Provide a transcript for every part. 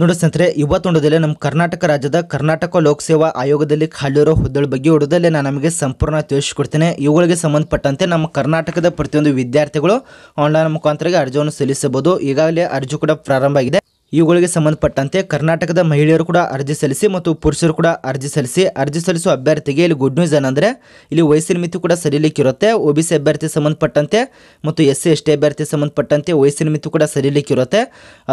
ನೋಡಿ ಸ್ನೇಹಿತರೆ ಇವತ್ತೊಂದದಲ್ಲಿ ನಮ್ಮ ಕರ್ನಾಟಕ ರಾಜ್ಯದ ಕರ್ನಾಟಕ ಲೋಕಸೇವಾ ಆಯೋಗದಲ್ಲಿ ಖಾಲಿರೋ ಹುದ್ದೆಗಳ ಬಗ್ಗೆ ಹೊಡೆದಲ್ಲೇ ನಾನು ನಮಗೆ ಸಂಪೂರ್ಣ ತಿಳಿಸಿಕೊಡ್ತೇನೆ ಇವುಗಳಿಗೆ ಸಂಬಂಧಪಟ್ಟಂತೆ ನಮ್ಮ ಕರ್ನಾಟಕದ ಪ್ರತಿಯೊಂದು ವಿದ್ಯಾರ್ಥಿಗಳು ಆನ್ಲೈನ್ ಮುಖಾಂತರ ಅರ್ಜಿಯನ್ನು ಸಲ್ಲಿಸಬಹುದು ಈಗಾಗಲೇ ಅರ್ಜಿ ಕೂಡ ಪ್ರಾರಂಭ ಆಗಿದೆ ಇವುಗಳಿಗೆ ಸಂಬಂಧಪಟ್ಟಂತೆ ಕರ್ನಾಟಕದ ಮಹಿಳೆಯರು ಕೂಡ ಅರ್ಜಿ ಸಲ್ಲಿಸಿ ಮತ್ತು ಪುರುಷರು ಕೂಡ ಅರ್ಜಿ ಸಲ್ಲಿಸಿ ಅರ್ಜಿ ಸಲ್ಲಿಸುವ ಅಭ್ಯರ್ಥಿಗೆ ಇಲ್ಲಿ ಗುಡ್ ನ್ಯೂಸ್ ಏನಂದರೆ ಇಲ್ಲಿ ವಯಸ್ಸಿನ ಮಿತಿ ಕೂಡ ಸರಿಲಿಕ್ಕಿರುತ್ತೆ ಒ ಬಿ ಸಿ ಅಭ್ಯರ್ಥಿ ಸಂಬಂಧಪಟ್ಟಂತೆ ಮತ್ತು ಎಸ್ ಸಿ ಎಸ್ ಟಿ ಅಭ್ಯರ್ಥಿ ಸಂಬಂಧಪಟ್ಟಂತೆ ವಯಸ್ಸಿನ ಮಿತಿ ಕೂಡ ಸರಿಲಿಕ್ಕಿರುತ್ತೆ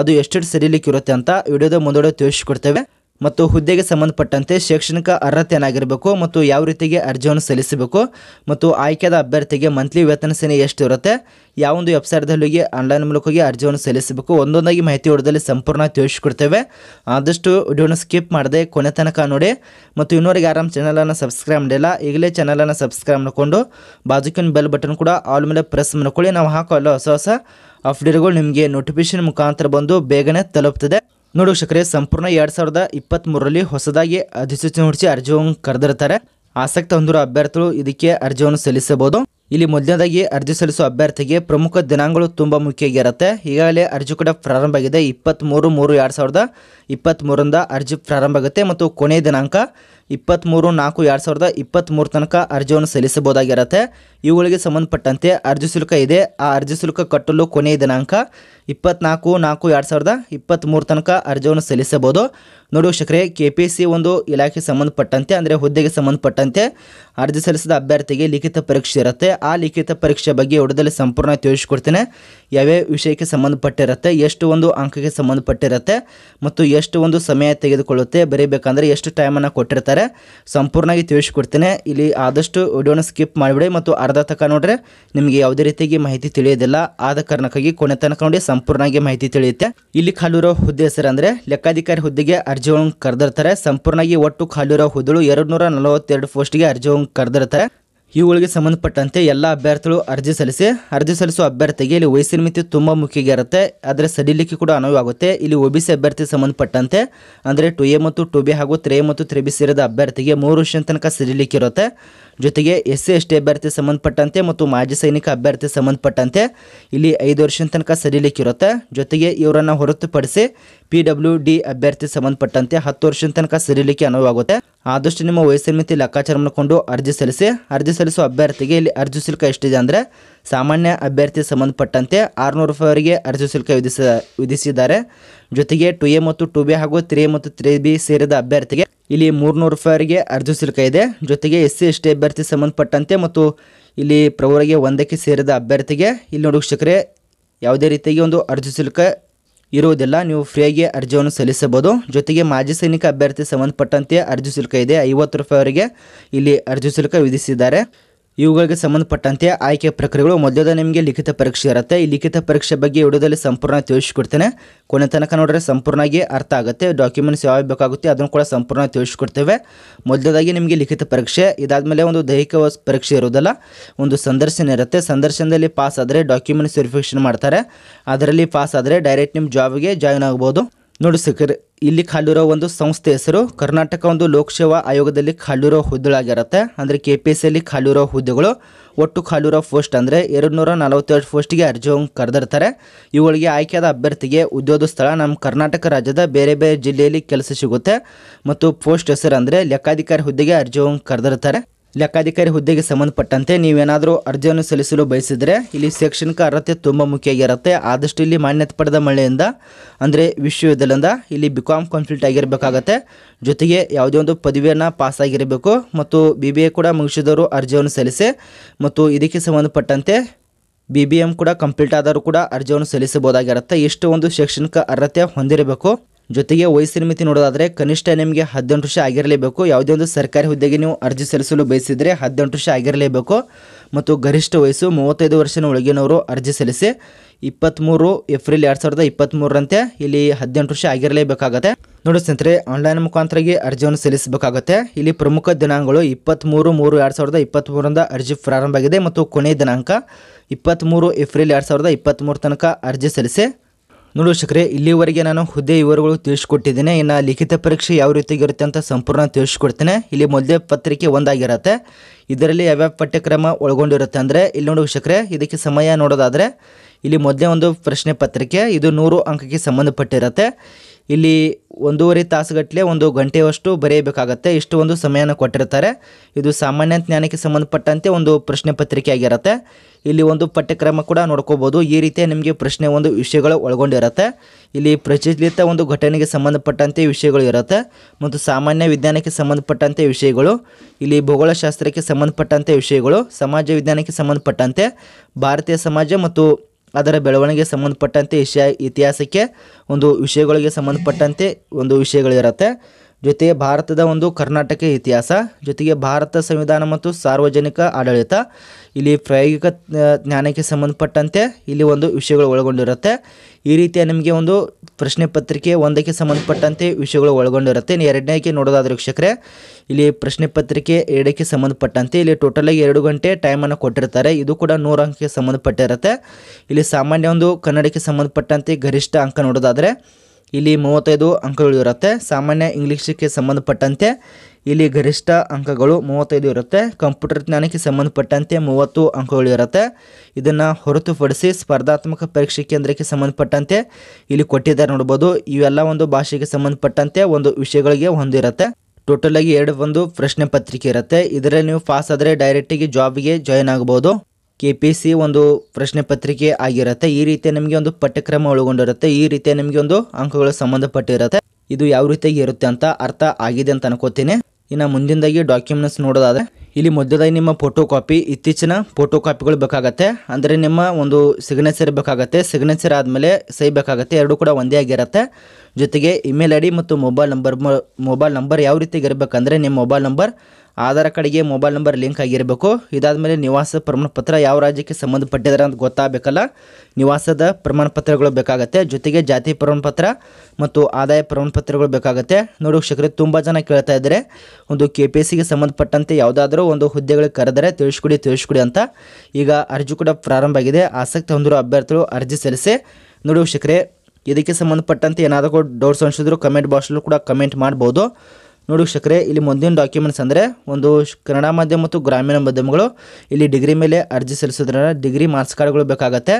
ಅದು ಎಷ್ಟು ಸರಿಲಿಕ್ಕಿರುತ್ತೆ ಅಂತ ವಿಡಿಯೋದ ಮುಂದೋಡೆ ತಿಳಿಸಿಕೊಡ್ತೇವೆ ಮತ್ತು ಹುದ್ದೆಗೆ ಸಂಬಂಧಪಟ್ಟಂತೆ ಶೈಕ್ಷಣಿಕ ಏನಾಗಿರಬೇಕು ಮತ್ತು ಯಾವ ರೀತಿಗೆ ಅರ್ಜಿಯನ್ನು ಸಲ್ಲಿಸಬೇಕು ಮತ್ತು ಆಯ್ಕೆಯಾದ ಅಭ್ಯರ್ಥಿಗೆ ಮಂತ್ಲಿ ವೇತನ ಸೇನೆ ಎಷ್ಟಿರುತ್ತೆ ಯಾವೊಂದು ವೆಬ್ಸೈಟ್ದಲ್ಲಿ ಹೋಗಿ ಆನ್ಲೈನ್ ಮೂಲಕ ಹೋಗಿ ಅರ್ಜಿಯನ್ನು ಸಲ್ಲಿಸಬೇಕು ಒಂದೊಂದಾಗಿ ಮಾಹಿತಿ ಹೊಡೆದಲ್ಲಿ ಸಂಪೂರ್ಣ ತಿಳಿಸ್ಕೊಡ್ತೇವೆ ಆದಷ್ಟು ವಿಡಿಯೋನ ಸ್ಕಿಪ್ ಮಾಡದೆ ಕೊನೆ ತನಕ ನೋಡಿ ಮತ್ತು ಇನ್ನೂರಿಗೆ ಆರಾಮ್ ಚಾನಲನ್ನು ಸಬ್ಸ್ಕ್ರೈಬ್ ಮಾಡಿಲ್ಲ ಈಗಲೇ ಚಾನಲನ್ನು ಸಬ್ಸ್ಕ್ರೈಬ್ ಮಾಡಿಕೊಂಡು ಬಾಜುಕಿನ ಬೆಲ್ ಬಟನ್ ಕೂಡ ಆಲ್ ಮೇಲೆ ಪ್ರೆಸ್ ಮಾಡ್ಕೊಳ್ಳಿ ನಾವು ಹಾಕೋ ಅಲ್ಲ ಹೊಸ ಹೊಸ ಅಪ್ಡೇಟ್ಗಳು ನಿಮಗೆ ನೋಟಿಫಿಕೇಶನ್ ಮುಖಾಂತರ ಬಂದು ಬೇಗನೆ ತಲುಪ್ತದೆ ನೋಡಿ ಶಕ್ರೆ ಸಂಪೂರ್ಣ ಎರಡು ಸಾವಿರದ ಇಪ್ಪತ್ತ್ಮೂರರಲ್ಲಿ ಹೊಸದಾಗಿ ಅಧಿಸೂಚನೆ ಹೊಡಿಸಿ ಅರ್ಜಿಯನ್ನು ಕರೆದಿರ್ತಾರೆ ಆಸಕ್ತಿ ಹೊಂದಿರುವ ಅಭ್ಯರ್ಥಿಗಳು ಇದಕ್ಕೆ ಅರ್ಜಿಯನ್ನು ಸಲ್ಲಿಸಬಹುದು ಇಲ್ಲಿ ಮೊದಲನೇದಾಗಿ ಅರ್ಜಿ ಸಲ್ಲಿಸುವ ಅಭ್ಯರ್ಥಿಗೆ ಪ್ರಮುಖ ದಿನಾಂಕಗಳು ತುಂಬಾ ಮುಖ್ಯವಾಗಿರುತ್ತೆ ಈಗಾಗಲೇ ಅರ್ಜಿ ಕೂಡ ಪ್ರಾರಂಭ ಆಗಿದೆ ಇಪ್ಪತ್ತ್ಮೂರು ಮೂರು ಎರಡ್ ಸಾವಿರದ ಇಪ್ಪತ್ತ್ಮೂರರಿಂದ ಅರ್ಜಿ ಪ್ರಾರಂಭ ಆಗುತ್ತೆ ಮತ್ತು ಕೊನೆಯ ದಿನಾಂಕ ಇಪ್ಪತ್ತ್ಮೂರು ನಾಲ್ಕು ಎರಡು ಸಾವಿರದ ಇಪ್ಪತ್ತ್ಮೂರು ತನಕ ಅರ್ಜಿಯನ್ನು ಸಲ್ಲಿಸಬಹುದಾಗಿರುತ್ತೆ ಇವುಗಳಿಗೆ ಸಂಬಂಧಪಟ್ಟಂತೆ ಅರ್ಜಿ ಶುಲ್ಕ ಇದೆ ಆ ಅರ್ಜಿ ಶುಲ್ಕ ಕಟ್ಟಲು ಕೊನೆಯ ದಿನಾಂಕ ಇಪ್ಪತ್ನಾಲ್ಕು ನಾಲ್ಕು ಎರಡು ಸಾವಿರದ ಇಪ್ಪತ್ತ್ಮೂರು ತನಕ ಅರ್ಜಿಯನ್ನು ಸಲ್ಲಿಸಬಹುದು ನೋಡಿ ವೀಕ್ಷಕರೇ ಕೆ ಪಿ ಸಿ ಒಂದು ಇಲಾಖೆ ಸಂಬಂಧಪಟ್ಟಂತೆ ಅಂದರೆ ಹುದ್ದೆಗೆ ಸಂಬಂಧಪಟ್ಟಂತೆ ಅರ್ಜಿ ಸಲ್ಲಿಸಿದ ಅಭ್ಯರ್ಥಿಗೆ ಲಿಖಿತ ಪರೀಕ್ಷೆ ಇರುತ್ತೆ ಆ ಲಿಖಿತ ಪರೀಕ್ಷೆ ಬಗ್ಗೆ ಹೊಡೆದಲ್ಲಿ ಸಂಪೂರ್ಣ ತಿಳಿಸ್ಕೊಡ್ತೇನೆ ಯಾವ್ಯಾವ ವಿಷಯಕ್ಕೆ ಸಂಬಂಧಪಟ್ಟಿರುತ್ತೆ ಎಷ್ಟು ಒಂದು ಅಂಕಕ್ಕೆ ಸಂಬಂಧಪಟ್ಟಿರುತ್ತೆ ಮತ್ತು ಎಷ್ಟು ಒಂದು ಸಮಯ ತೆಗೆದುಕೊಳ್ಳುತ್ತೆ ಬರೀಬೇಕಂದ್ರೆ ಎಷ್ಟು ಟೈಮನ್ನು ಕೊಟ್ಟಿರ್ತಾರೆ ಕೊಟ್ಟಿದ್ದಾರೆ ಸಂಪೂರ್ಣವಾಗಿ ತಿಳಿಸ್ಕೊಡ್ತೇನೆ ಇಲ್ಲಿ ಆದಷ್ಟು ವಿಡಿಯೋನ ಸ್ಕಿಪ್ ಮಾಡಿಬಿಡಿ ಮತ್ತು ಅರ್ಧ ತನಕ ನೋಡ್ರಿ ನಿಮಗೆ ಯಾವುದೇ ರೀತಿಯಾಗಿ ಮಾಹಿತಿ ತಿಳಿಯೋದಿಲ್ಲ ಆದ ಕಾರಣಕ್ಕಾಗಿ ಕೊನೆ ತನಕ ನೋಡಿ ಸಂಪೂರ್ಣವಾಗಿ ಮಾಹಿತಿ ತಿಳಿಯುತ್ತೆ ಇಲ್ಲಿ ಖಾಲಿರೋ ಹುದ್ದೆ ಅಂದರೆ ಲೆಕ್ಕಾಧಿಕಾರಿ ಹುದ್ದೆಗೆ ಅರ್ಜಿಗಳನ್ನು ಕರೆದಿರ್ತಾರೆ ಸಂಪೂರ್ಣವಾಗಿ ಒಟ್ಟು ಖಾಲಿರೋ ಹುದ್ದಳು ಎರಡು ನೂರ ನಲವತ್ತೆರಡು ಪೋಸ್ಟ್ಗೆ ಅರ್ಜಿಗಳನ್ನು ಕರೆದಿರ್ತಾರೆ ಇವುಗಳಿಗೆ ಸಂಬಂಧಪಟ್ಟಂತೆ ಎಲ್ಲ ಅಭ್ಯರ್ಥಿಗಳು ಅರ್ಜಿ ಸಲ್ಲಿಸಿ ಅರ್ಜಿ ಸಲ್ಲಿಸುವ ಅಭ್ಯರ್ಥಿಗೆ ಇಲ್ಲಿ ವಯಸ್ಸಿನ ಮಿತಿ ತುಂಬ ಮುಖ್ಯಗಿರುತ್ತೆ ಇರುತ್ತೆ ಆದರೆ ಸಡಿಲಿಕ್ಕೆ ಕೂಡ ಅನುವಾಗುತ್ತೆ ಇಲ್ಲಿ ಒ ಬಿ ಸಿ ಅಭ್ಯರ್ಥಿ ಸಂಬಂಧಪಟ್ಟಂತೆ ಅಂದರೆ ಟು ಎ ಮತ್ತು ಟು ಬಿ ಹಾಗೂ ತ್ರೇ ಮತ್ತು ತ್ರಿ ಬಿ ಸೇರಿದ ಅಭ್ಯರ್ಥಿಗೆ ಮೂರು ವರ್ಷದ ತನಕ ಸಡಿಲಿಕ್ಕೆ ಇರುತ್ತೆ ಜೊತೆಗೆ ಎಸ್ ಸಿ ಎಸ್ ಟಿ ಅಭ್ಯರ್ಥಿ ಸಂಬಂಧಪಟ್ಟಂತೆ ಮತ್ತು ಮಾಜಿ ಸೈನಿಕ ಅಭ್ಯರ್ಥಿ ಸಂಬಂಧಪಟ್ಟಂತೆ ಇಲ್ಲಿ ಐದು ವರ್ಷದ ತನಕ ಸಡಿಲಿಕ್ಕಿರುತ್ತೆ ಇರುತ್ತೆ ಜೊತೆಗೆ ಇವರನ್ನು ಹೊರತುಪಡಿಸಿ ಪಿಡಬ್ಲ್ಯೂ ಡಿ ಅಭ್ಯರ್ಥಿ ಸಂಬಂಧಪಟ್ಟಂತೆ ಹತ್ತು ವರ್ಷದ ತನಕ ಸೇರಿಲಿಕ್ಕೆ ಅನುವಾಗುತ್ತೆ ಆದಷ್ಟು ನಿಮ್ಮ ವಯಸ್ಸಿನ ಮಿತಿ ಲೆಕ್ಕಾಚಾರ ಮಾಡಿಕೊಂಡು ಅರ್ಜಿ ಸಲ್ಲಿಸಿ ಅರ್ಜಿ ಸಲ್ಲಿಸುವ ಅಭ್ಯರ್ಥಿಗೆ ಇಲ್ಲಿ ಅರ್ಜಿ ಶುಲ್ಕ ಎಷ್ಟಿದೆ ಅಂದರೆ ಸಾಮಾನ್ಯ ಅಭ್ಯರ್ಥಿ ಸಂಬಂಧಪಟ್ಟಂತೆ ಆರುನೂರು ರೂಪಾಯಿವರೆಗೆ ಅರ್ಜಿ ಶುಲ್ಕ ವಿಧಿಸ ವಿಧಿಸಿದ್ದಾರೆ ಜೊತೆಗೆ ಟು ಎ ಮತ್ತು ಟು ಬಿ ಹಾಗೂ ತ್ರೀ ಎ ಮತ್ತು ತ್ರೀ ಬಿ ಸೇರಿದ ಅಭ್ಯರ್ಥಿಗೆ ಇಲ್ಲಿ ಮೂರುನೂರು ರೂಪಾಯಿವರೆಗೆ ಅರ್ಜಿ ಶುಲ್ಕ ಇದೆ ಜೊತೆಗೆ ಎಸ್ ಸಿ ಎಸ್ ಟಿ ಅಭ್ಯರ್ಥಿ ಸಂಬಂಧಪಟ್ಟಂತೆ ಮತ್ತು ಇಲ್ಲಿ ಪ್ರವರಿಗೆ ಒಂದಕ್ಕೆ ಸೇರಿದ ಅಭ್ಯರ್ಥಿಗೆ ಇಲ್ಲಿ ನೋಡಿ ಯಾವುದೇ ರೀತಿಯಾಗಿ ಒಂದು ಅರ್ಜಿ ಶುಲ್ಕ ಇರುವುದಿಲ್ಲ ನೀವು ಫ್ರೀಯಾಗಿ ಅರ್ಜಿಯನ್ನು ಸಲ್ಲಿಸಬಹುದು ಜೊತೆಗೆ ಮಾಜಿ ಸೈನಿಕ ಅಭ್ಯರ್ಥಿ ಸಂಬಂಧಪಟ್ಟಂತೆ ಅರ್ಜಿ ಶುಲ್ಕ ಇದೆ ಐವತ್ತು ರೂಪಾಯಿವರೆಗೆ ಇಲ್ಲಿ ಅರ್ಜಿ ಶುಲ್ಕ ವಿಧಿಸಿದ್ದಾರೆ ಇವುಗಳಿಗೆ ಸಂಬಂಧಪಟ್ಟಂತೆ ಆಯ್ಕೆ ಪ್ರಕ್ರಿಯೆಗಳು ಮೊದಲದ ನಿಮಗೆ ಲಿಖಿತ ಪರೀಕ್ಷೆ ಇರುತ್ತೆ ಈ ಲಿಖಿತ ಪರೀಕ್ಷೆ ಬಗ್ಗೆ ವಿಡಿಯೋದಲ್ಲಿ ಸಂಪೂರ್ಣ ತಿಳಿಸಿಕೊಡ್ತೇನೆ ಕೊನೆ ತನಕ ನೋಡಿದ್ರೆ ಸಂಪೂರ್ಣವಾಗಿ ಅರ್ಥ ಆಗುತ್ತೆ ಡಾಕ್ಯುಮೆಂಟ್ಸ್ ಯಾವ ಬೇಕಾಗುತ್ತೆ ಅದನ್ನು ಕೂಡ ಸಂಪೂರ್ಣ ತಿಳಿಸ್ಕೊಡ್ತೇವೆ ಮೊದಲದಾಗಿ ನಿಮಗೆ ಲಿಖಿತ ಪರೀಕ್ಷೆ ಇದಾದಮೇಲೆ ಒಂದು ದೈಹಿಕ ಪರೀಕ್ಷೆ ಇರೋದಲ್ಲ ಒಂದು ಸಂದರ್ಶನ ಇರುತ್ತೆ ಸಂದರ್ಶನದಲ್ಲಿ ಪಾಸ್ ಆದರೆ ಡಾಕ್ಯುಮೆಂಟ್ಸ್ ವೆರಿಫಿಕೇಷನ್ ಮಾಡ್ತಾರೆ ಅದರಲ್ಲಿ ಪಾಸ್ ಆದರೆ ಡೈರೆಕ್ಟ್ ನಿಮ್ಮ ಜಾಬ್ಗೆ ಜಾಯ್ನ್ ಆಗ್ಬೋದು ನೋಡಿ ಸಿಕ್ಕರ್ ಇಲ್ಲಿ ಖಾಲಿರೋ ಒಂದು ಸಂಸ್ಥೆ ಹೆಸರು ಕರ್ನಾಟಕ ಒಂದು ಲೋಕಸೇವಾ ಆಯೋಗದಲ್ಲಿ ಖಾಲಿರೋ ಹುದ್ದೆಗಳಾಗಿರುತ್ತೆ ಅಂದರೆ ಕೆ ಪಿ ಎಸ್ ಸಿಯಲ್ಲಿ ಖಾಲಿರೋ ಹುದ್ದೆಗಳು ಒಟ್ಟು ಖಾಲಿರೋ ಪೋಸ್ಟ್ ಅಂದರೆ ಎರಡು ನೂರ ನಲವತ್ತೇಳು ಪೋಸ್ಟಿಗೆ ಅರ್ಜಿ ಕರೆದಿರ್ತಾರೆ ಇವುಗಳಿಗೆ ಆಯ್ಕೆಯಾದ ಅಭ್ಯರ್ಥಿಗೆ ಉದ್ಯೋಗ ಸ್ಥಳ ನಮ್ಮ ಕರ್ನಾಟಕ ರಾಜ್ಯದ ಬೇರೆ ಬೇರೆ ಜಿಲ್ಲೆಯಲ್ಲಿ ಕೆಲಸ ಸಿಗುತ್ತೆ ಮತ್ತು ಪೋಸ್ಟ್ ಹೆಸರು ಅಂದರೆ ಲೆಕ್ಕಾಧಿಕಾರಿ ಹುದ್ದೆಗೆ ಅರ್ಜಿ ಕರೆದಿರ್ತಾರೆ ಲೆಕ್ಕಾಧಿಕಾರಿ ಹುದ್ದೆಗೆ ಸಂಬಂಧಪಟ್ಟಂತೆ ನೀವೇನಾದರೂ ಅರ್ಜಿಯನ್ನು ಸಲ್ಲಿಸಲು ಬಯಸಿದರೆ ಇಲ್ಲಿ ಶೈಕ್ಷಣಿಕ ಅರ್ಹತೆ ತುಂಬ ಆಗಿರುತ್ತೆ ಆದಷ್ಟು ಇಲ್ಲಿ ಮಾನ್ಯತೆ ಪಡೆದ ಮಳೆಯಿಂದ ಅಂದರೆ ವಿಶ್ವವಿದ್ಯಾಲಯದಿಂದ ಇಲ್ಲಿ ಬಿ ಕಾಮ್ ಕಂಪ್ಲೀಟ್ ಆಗಿರಬೇಕಾಗತ್ತೆ ಜೊತೆಗೆ ಯಾವುದೇ ಒಂದು ಪದವಿಯನ್ನು ಪಾಸ್ ಆಗಿರಬೇಕು ಮತ್ತು ಬಿ ಬಿ ಎ ಕೂಡ ಮುಗಿಸಿದವರು ಅರ್ಜಿಯನ್ನು ಸಲ್ಲಿಸಿ ಮತ್ತು ಇದಕ್ಕೆ ಸಂಬಂಧಪಟ್ಟಂತೆ ಬಿ ಬಿ ಎಮ್ ಕೂಡ ಕಂಪ್ಲೀಟ್ ಆದರೂ ಕೂಡ ಅರ್ಜಿಯನ್ನು ಸಲ್ಲಿಸಬಹುದಾಗಿರುತ್ತೆ ಇಷ್ಟು ಒಂದು ಶೈಕ್ಷಣಿಕ ಅರ್ಹತೆ ಹೊಂದಿರಬೇಕು ಜೊತೆಗೆ ವಯಸ್ಸಿನ ಮಿತಿ ನೋಡೋದಾದರೆ ಕನಿಷ್ಠ ನಿಮಗೆ ಹದಿನೆಂಟು ವರ್ಷ ಆಗಿರಲೇಬೇಕು ಯಾವುದೇ ಒಂದು ಸರ್ಕಾರಿ ಹುದ್ದೆಗೆ ನೀವು ಅರ್ಜಿ ಸಲ್ಲಿಸಲು ಬಯಸಿದರೆ ಹದಿನೆಂಟು ವರ್ಷ ಆಗಿರಲೇಬೇಕು ಮತ್ತು ಗರಿಷ್ಠ ವಯಸ್ಸು ಮೂವತ್ತೈದು ವರ್ಷದ ಒಳಗಿನವರು ಅರ್ಜಿ ಸಲ್ಲಿಸಿ ಇಪ್ಪತ್ತ್ಮೂರು ಏಪ್ರಿಲ್ ಎರಡು ಸಾವಿರದ ಇಪ್ಪತ್ತ್ಮೂರರಂತೆ ಇಲ್ಲಿ ಹದಿನೆಂಟು ವರ್ಷ ಆಗಿರಲೇಬೇಕಾಗತ್ತೆ ನೋಡಿ ಸ್ನೇಹಿತರೆ ಆನ್ಲೈನ್ ಮುಖಾಂತರಗೆ ಅರ್ಜಿಯನ್ನು ಸಲ್ಲಿಸಬೇಕಾಗುತ್ತೆ ಇಲ್ಲಿ ಪ್ರಮುಖ ದಿನಾಂಕಗಳು ಇಪ್ಪತ್ತ್ಮೂರು ಮೂರು ಎರಡು ಸಾವಿರದ ಇಪ್ಪತ್ತ್ಮೂರರಿಂದ ಅರ್ಜಿ ಪ್ರಾರಂಭ ಆಗಿದೆ ಮತ್ತು ಕೊನೆಯ ದಿನಾಂಕ ಇಪ್ಪತ್ತ್ಮೂರು ಏಪ್ರಿಲ್ ಎರಡು ಸಾವಿರದ ಇಪ್ಪತ್ತ್ಮೂರು ತನಕ ಅರ್ಜಿ ಸಲ್ಲಿಸಿ ನೋಡು ಶಕ್ರೆ ಇಲ್ಲಿವರೆಗೆ ನಾನು ಹುದ್ದೆ ವಿವರಗಳು ತಿಳಿಸ್ಕೊಟ್ಟಿದ್ದೇನೆ ಇನ್ನು ಲಿಖಿತ ಪರೀಕ್ಷೆ ಯಾವ ರೀತಿಗಿರುತ್ತೆ ಅಂತ ಸಂಪೂರ್ಣ ತಿಳಿಸ್ಕೊಡ್ತೇನೆ ಇಲ್ಲಿ ಮೊದಲೇ ಪತ್ರಿಕೆ ಒಂದಾಗಿರುತ್ತೆ ಇದರಲ್ಲಿ ಯಾವ್ಯಾವ ಪಠ್ಯಕ್ರಮ ಒಳಗೊಂಡಿರುತ್ತೆ ಅಂದರೆ ಇಲ್ಲಿ ನೋಡು ಶಕ್ರೆ ಇದಕ್ಕೆ ಸಮಯ ನೋಡೋದಾದರೆ ಇಲ್ಲಿ ಮೊದಲೇ ಒಂದು ಪ್ರಶ್ನೆ ಪತ್ರಿಕೆ ಇದು ನೂರು ಅಂಕಕ್ಕೆ ಸಂಬಂಧಪಟ್ಟಿರುತ್ತೆ ಇಲ್ಲಿ ಒಂದೂವರೆ ತಾಸುಗಟ್ಟಲೆ ಒಂದು ಗಂಟೆಯಷ್ಟು ಬರೆಯಬೇಕಾಗತ್ತೆ ಇಷ್ಟು ಒಂದು ಸಮಯನ ಕೊಟ್ಟಿರ್ತಾರೆ ಇದು ಸಾಮಾನ್ಯ ಜ್ಞಾನಕ್ಕೆ ಸಂಬಂಧಪಟ್ಟಂತೆ ಒಂದು ಪ್ರಶ್ನೆ ಪತ್ರಿಕೆ ಆಗಿರುತ್ತೆ ಇಲ್ಲಿ ಒಂದು ಪಠ್ಯಕ್ರಮ ಕೂಡ ನೋಡ್ಕೋಬೋದು ಈ ರೀತಿಯ ನಿಮಗೆ ಪ್ರಶ್ನೆ ಒಂದು ವಿಷಯಗಳು ಒಳಗೊಂಡಿರುತ್ತೆ ಇಲ್ಲಿ ಪ್ರಚಲಿತ ಒಂದು ಘಟನೆಗೆ ಸಂಬಂಧಪಟ್ಟಂತೆ ವಿಷಯಗಳು ಇರುತ್ತೆ ಮತ್ತು ಸಾಮಾನ್ಯ ವಿಜ್ಞಾನಕ್ಕೆ ಸಂಬಂಧಪಟ್ಟಂತೆ ವಿಷಯಗಳು ಇಲ್ಲಿ ಭೂಗೋಳಶಾಸ್ತ್ರಕ್ಕೆ ಸಂಬಂಧಪಟ್ಟಂತೆ ವಿಷಯಗಳು ಸಮಾಜ ವಿಜ್ಞಾನಕ್ಕೆ ಸಂಬಂಧಪಟ್ಟಂತೆ ಭಾರತೀಯ ಸಮಾಜ ಮತ್ತು ಅದರ ಬೆಳವಣಿಗೆ ಸಂಬಂಧಪಟ್ಟಂತೆ ಇಶ ಇತಿಹಾಸಕ್ಕೆ ಒಂದು ವಿಷಯಗಳಿಗೆ ಸಂಬಂಧಪಟ್ಟಂತೆ ಒಂದು ವಿಷಯಗಳಿರುತ್ತೆ ಜೊತೆಗೆ ಭಾರತದ ಒಂದು ಕರ್ನಾಟಕ ಇತಿಹಾಸ ಜೊತೆಗೆ ಭಾರತ ಸಂವಿಧಾನ ಮತ್ತು ಸಾರ್ವಜನಿಕ ಆಡಳಿತ ಇಲ್ಲಿ ಪ್ರಾಯೋಗಿಕ ಜ್ಞಾನಕ್ಕೆ ಸಂಬಂಧಪಟ್ಟಂತೆ ಇಲ್ಲಿ ಒಂದು ವಿಷಯಗಳು ಒಳಗೊಂಡಿರುತ್ತೆ ಈ ರೀತಿಯ ನಿಮಗೆ ಒಂದು ಪ್ರಶ್ನೆ ಪತ್ರಿಕೆ ಒಂದಕ್ಕೆ ಸಂಬಂಧಪಟ್ಟಂತೆ ವಿಷಯಗಳು ಒಳಗೊಂಡಿರುತ್ತೆ ಎರಡನೇಕ್ಕೆ ನೋಡೋದಾದ್ರೆ ವೀಕ್ಷಕರೇ ಇಲ್ಲಿ ಪ್ರಶ್ನೆ ಪತ್ರಿಕೆ ಎರಡಕ್ಕೆ ಸಂಬಂಧಪಟ್ಟಂತೆ ಇಲ್ಲಿ ಟೋಟಲಾಗಿ ಎರಡು ಗಂಟೆ ಟೈಮನ್ನು ಕೊಟ್ಟಿರ್ತಾರೆ ಇದು ಕೂಡ ನೂರು ಅಂಕಕ್ಕೆ ಸಂಬಂಧಪಟ್ಟಿರುತ್ತೆ ಇಲ್ಲಿ ಸಾಮಾನ್ಯ ಒಂದು ಕನ್ನಡಕ್ಕೆ ಸಂಬಂಧಪಟ್ಟಂತೆ ಗರಿಷ್ಠ ಅಂಕ ನೋಡೋದಾದರೆ ಇಲ್ಲಿ ಮೂವತ್ತೈದು ಅಂಕಗಳು ಇರುತ್ತೆ ಸಾಮಾನ್ಯ ಇಂಗ್ಲೀಷಿಗೆ ಸಂಬಂಧಪಟ್ಟಂತೆ ಇಲ್ಲಿ ಗರಿಷ್ಠ ಅಂಕಗಳು ಮೂವತ್ತೈದು ಇರುತ್ತೆ ಕಂಪ್ಯೂಟರ್ ಜ್ಞಾನಕ್ಕೆ ಸಂಬಂಧಪಟ್ಟಂತೆ ಮೂವತ್ತು ಅಂಕಗಳು ಇರುತ್ತೆ ಇದನ್ನು ಹೊರತುಪಡಿಸಿ ಸ್ಪರ್ಧಾತ್ಮಕ ಪರೀಕ್ಷೆ ಕೇಂದ್ರಕ್ಕೆ ಸಂಬಂಧಪಟ್ಟಂತೆ ಇಲ್ಲಿ ಕೊಟ್ಟಿದ್ದಾರೆ ನೋಡ್ಬೋದು ಇವೆಲ್ಲ ಒಂದು ಭಾಷೆಗೆ ಸಂಬಂಧಪಟ್ಟಂತೆ ಒಂದು ವಿಷಯಗಳಿಗೆ ಹೊಂದಿರುತ್ತೆ ಟೋಟಲಾಗಿ ಎರಡು ಒಂದು ಪ್ರಶ್ನೆ ಪತ್ರಿಕೆ ಇರುತ್ತೆ ಇದರಲ್ಲಿ ನೀವು ಪಾಸ್ ಆದರೆ ಡೈರೆಕ್ಟಿಗೆ ಜಾಬ್ಗೆ ಜಾಯಿನ್ ಆಗ್ಬೋದು ಕೆ ಪಿ ಸಿ ಒಂದು ಪ್ರಶ್ನೆ ಪತ್ರಿಕೆ ಆಗಿರುತ್ತೆ ಈ ರೀತಿ ನಿಮಗೆ ಒಂದು ಪಠ್ಯಕ್ರಮ ಒಳಗೊಂಡಿರುತ್ತೆ ಈ ರೀತಿ ನಿಮಗೆ ಒಂದು ಅಂಕಗಳು ಸಂಬಂಧಪಟ್ಟಿರುತ್ತೆ ಇದು ಯಾವ ರೀತಿಯಾಗಿ ಇರುತ್ತೆ ಅಂತ ಅರ್ಥ ಆಗಿದೆ ಅಂತ ಅನ್ಕೋತೀನಿ ಇನ್ನು ಮುಂದಿನದಾಗಿ ಡಾಕ್ಯುಮೆಂಟ್ಸ್ ನೋಡೋದಾದರೆ ಇಲ್ಲಿ ಮೊದಲಾಗಿ ನಿಮ್ಮ ಫೋಟೋ ಕಾಪಿ ಇತ್ತೀಚಿನ ಫೋಟೋ ಕಾಪಿಗಳು ಬೇಕಾಗತ್ತೆ ಅಂದರೆ ನಿಮ್ಮ ಒಂದು ಸಿಗ್ನೇಚರ್ ಬೇಕಾಗತ್ತೆ ಸಿಗ್ನೇಚರ್ ಆದಮೇಲೆ ಸಹಿ ಬೇಕಾಗತ್ತೆ ಎರಡೂ ಕೂಡ ಒಂದೇ ಆಗಿರುತ್ತೆ ಜೊತೆಗೆ ಇಮೇಲ್ ಐ ಡಿ ಮತ್ತು ಮೊಬೈಲ್ ನಂಬರ್ ಮೊಬೈಲ್ ನಂಬರ್ ಯಾವ ರೀತಿಯಾಗಿ ಇರಬೇಕಂದ್ರೆ ನಿಮ್ಮ ಮೊಬೈಲ್ ನಂಬರ್ ಆಧಾರ್ ಕಾರ್ಡ್ಗೆ ಮೊಬೈಲ್ ನಂಬರ್ ಲಿಂಕ್ ಆಗಿರಬೇಕು ಇದಾದ ಮೇಲೆ ನಿವಾಸ ಪ್ರಮಾಣ ಪತ್ರ ಯಾವ ರಾಜ್ಯಕ್ಕೆ ಸಂಬಂಧಪಟ್ಟಿದ್ದಾರೆ ಅಂತ ಗೊತ್ತಾಗಬೇಕಲ್ಲ ನಿವಾಸದ ಪ್ರಮಾಣ ಪತ್ರಗಳು ಬೇಕಾಗುತ್ತೆ ಜೊತೆಗೆ ಜಾತಿ ಪ್ರಮಾಣ ಪತ್ರ ಮತ್ತು ಆದಾಯ ಪ್ರಮಾಣ ಪತ್ರಗಳು ಬೇಕಾಗುತ್ತೆ ನೋಡಿ ಶಕ್ರೆ ತುಂಬ ಜನ ಕೇಳ್ತಾ ಇದ್ದಾರೆ ಒಂದು ಕೆ ಪಿ ಎಸ್ ಸಿಗೆ ಸಂಬಂಧಪಟ್ಟಂತೆ ಯಾವುದಾದ್ರೂ ಒಂದು ಹುದ್ದೆಗಳಿಗೆ ಕರೆದರೆ ತಿಳಿಸ್ಕೊಡಿ ತಿಳಿಸ್ಕೊಡಿ ಅಂತ ಈಗ ಅರ್ಜಿ ಕೂಡ ಪ್ರಾರಂಭ ಆಗಿದೆ ಆಸಕ್ತಿ ಹೊಂದಿರುವ ಅಭ್ಯರ್ಥಿಗಳು ಅರ್ಜಿ ಸಲ್ಲಿಸಿ ನೋಡಿ ವೀಕ್ಷಕರೇ ಇದಕ್ಕೆ ಸಂಬಂಧಪಟ್ಟಂತೆ ಏನಾದರೂ ಡೌಟ್ಸ್ ಅನಿಸಿದ್ರು ಕಮೆಂಟ್ ಬಾಕ್ಸಲ್ಲೂ ಕೂಡ ಕಮೆಂಟ್ ಮಾಡ್ಬೋದು ನೋಡಿ ಶಕ್ರೆ ಇಲ್ಲಿ ಮುಂದಿನ ಡಾಕ್ಯುಮೆಂಟ್ಸ್ ಅಂದರೆ ಒಂದು ಕನ್ನಡ ಮಾಧ್ಯಮ ಮತ್ತು ಗ್ರಾಮೀಣ ಮಾಧ್ಯಮಗಳು ಇಲ್ಲಿ ಡಿಗ್ರಿ ಮೇಲೆ ಅರ್ಜಿ ಸಲ್ಲಿಸೋದ್ರಿಂದ ಡಿಗ್ರಿ ಮಾರ್ಕ್ಸ್ ಕಾರ್ಡ್ಗಳು ಬೇಕಾಗತ್ತೆ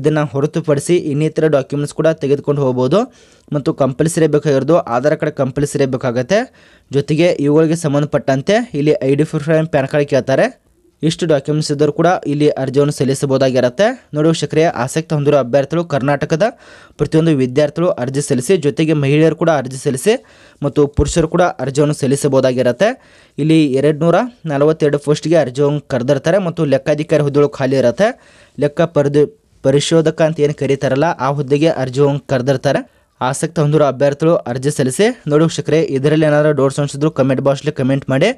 ಇದನ್ನು ಹೊರತುಪಡಿಸಿ ಇನ್ನಿತರ ಡಾಕ್ಯುಮೆಂಟ್ಸ್ ಕೂಡ ತೆಗೆದುಕೊಂಡು ಹೋಗ್ಬೋದು ಮತ್ತು ಕಂಪಲ್ಸರಿ ಬೇಕಾಗಿರೋದು ಆಧಾರ್ ಕಾರ್ಡ್ ಕಂಪಲ್ಸರಿ ಬೇಕಾಗತ್ತೆ ಜೊತೆಗೆ ಇವುಗಳಿಗೆ ಸಂಬಂಧಪಟ್ಟಂತೆ ಇಲ್ಲಿ I D proof PAN card ಕೇಳ್ತಾರೆ ಇಷ್ಟು ಡಾಕ್ಯುಮೆಂಟ್ಸ್ ಇದ್ದರೂ ಕೂಡ ಇಲ್ಲಿ ಅರ್ಜಿಯನ್ನು ಸಲ್ಲಿಸಬಹುದಾಗಿರುತ್ತೆ ನೋಡಿ ಶಕ್ರಿಯ ಆಸಕ್ತಿ ಹೊಂದಿರುವ ಅಭ್ಯರ್ಥಿಗಳು ಕರ್ನಾಟಕದ ಪ್ರತಿಯೊಂದು ವಿದ್ಯಾರ್ಥಿಗಳು ಅರ್ಜಿ ಸಲ್ಲಿಸಿ ಜೊತೆಗೆ ಮಹಿಳೆಯರು ಕೂಡ ಅರ್ಜಿ ಸಲ್ಲಿಸಿ ಮತ್ತು ಪುರುಷರು ಕೂಡ ಅರ್ಜಿಯನ್ನು ಸಲ್ಲಿಸಬಹುದಾಗಿರುತ್ತೆ ಇಲ್ಲಿ ಎರಡು ನೂರ ನಲವತ್ತೆರಡು ಪೋಸ್ಟ್ಗೆ ಅರ್ಜಿಯನ್ನು ಕರೆದಿರ್ತಾರೆ ಮತ್ತು ಲೆಕ್ಕಾಧಿಕಾರಿ ಹುದ್ದೆಗಳು ಖಾಲಿ ಇರುತ್ತೆ ಲೆಕ್ಕ ಪರಿದು ಪರಿಶೋಧಕ ಅಂತ ಏನು ಕರೀತಾರಲ್ಲ ಆ ಹುದ್ದೆಗೆ ಅರ್ಜಿಯನ್ನು ಕರೆದಿರ್ತಾರೆ ಆಸಕ್ತ ಹೊಂದಿರುವ ಅಭ್ಯರ್ಥಿಗಳು ಅರ್ಜಿ ಸಲ್ಲಿಸಿ ನೋಡಿ ಶಕ್ರೆ ಇದರಲ್ಲಿ ಏನಾದರೂ ಡೌಟ್ಸ್ ಅನಿಸಿದ್ರು ಕಮೆಂಟ್ ಬಾಕ್ಸ್ಲಿ ಕಮೆಂಟ್ ಮಾಡಿ